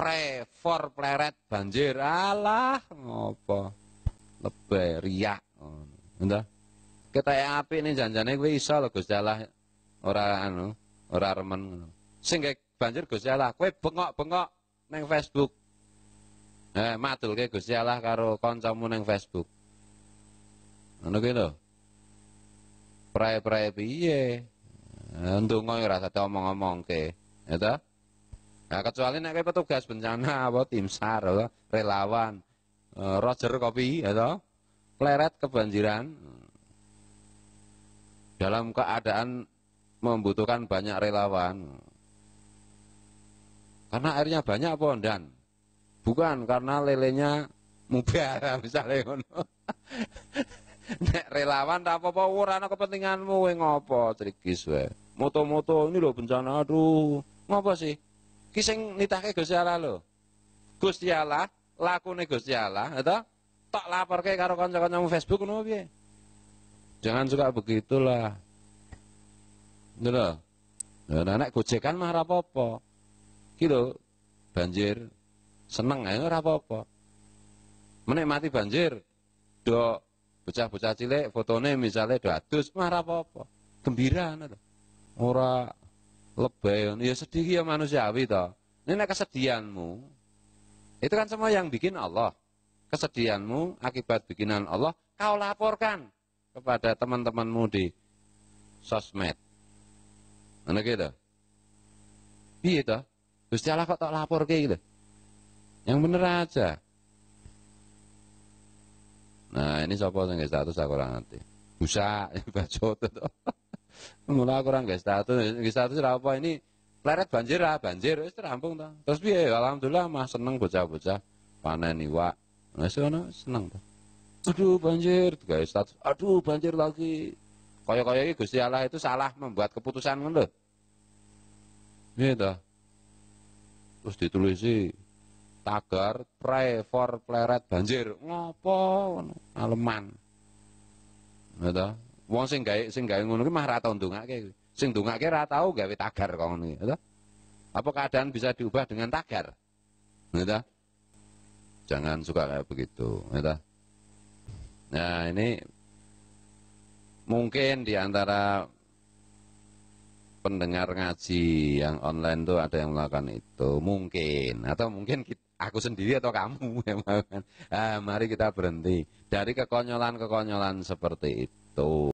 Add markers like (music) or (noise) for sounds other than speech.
pre for pleret banjir alah ngopo lebay riak ngono kita ya api ini janjane gue iso lo gus jalah ora anu ora remen ngono banjir gus jalah gue bengok-bengok neng Facebook eh gue ke jalah karo kancamu neng Facebook anu gitu pre pre prae piye eh, ndonga rasa tau omong ke, ya ta Nah, kecuali nek petugas bencana apa tim SAR atau relawan e, Roger Kopi atau ya pleret kebanjiran dalam keadaan membutuhkan banyak relawan. Karena airnya banyak dan Bukan karena lelenya mubah (laughs) misalnya ngono. (laughs) Nek relawan tak apa-apa ora ana kepentinganmu ngopo trikis wae. Moto-moto ini loh bencana aduh. Ngopo sih? ki sing nitahke Gusti Allah lho. Gusti Allah, lakune Gusti Allah, eta ya tak laporke karo kanca-kancamu Facebook ngono piye? Jangan suka begitulah. Ngono lho. Nah, anak gojekan mah ora apa-apa. Ki banjir seneng ae ora Menikmati banjir do bocah-bocah cilik fotone misalnya 200 adus mah ora apa-apa. Gembira ngono lho. Ora lebay ya sedih ya manusiawi toh ini nek kesedihanmu itu kan semua yang bikin Allah kesedihanmu akibat bikinan Allah kau laporkan kepada teman-temanmu di sosmed mana gitu iya toh Gusti Allah kok tak lapor kayak gitu yang bener aja nah ini siapa yang saya kurang nanti busa (laughs) baca itu Mula kurang gak status, satu status apa ini pleret banjir lah, banjir itu rampung tuh Terus biaya Alhamdulillah mah seneng bocah-bocah panen iwa, masih mana seneng tuh Aduh banjir, guys status. Aduh banjir lagi. koyok koyok ini Gusti Allah itu salah membuat keputusan kan lho. Piye terus Terus ditulisi tagar pray for pleret banjir ngopo aleman. Ngono iya Wong sing gawe sing gawe ngono ki mah ra tau ndongake. Sing ndongake ra tau gawe tagar kok ngono ya gitu. Apa keadaan bisa diubah dengan tagar? Gitu. Jangan suka kayak begitu, gitu. Nah, ini mungkin di antara pendengar ngaji yang online tuh ada yang melakukan itu mungkin atau mungkin kita, aku sendiri atau kamu memang (laughs) ah, mari kita berhenti dari kekonyolan-kekonyolan seperti itu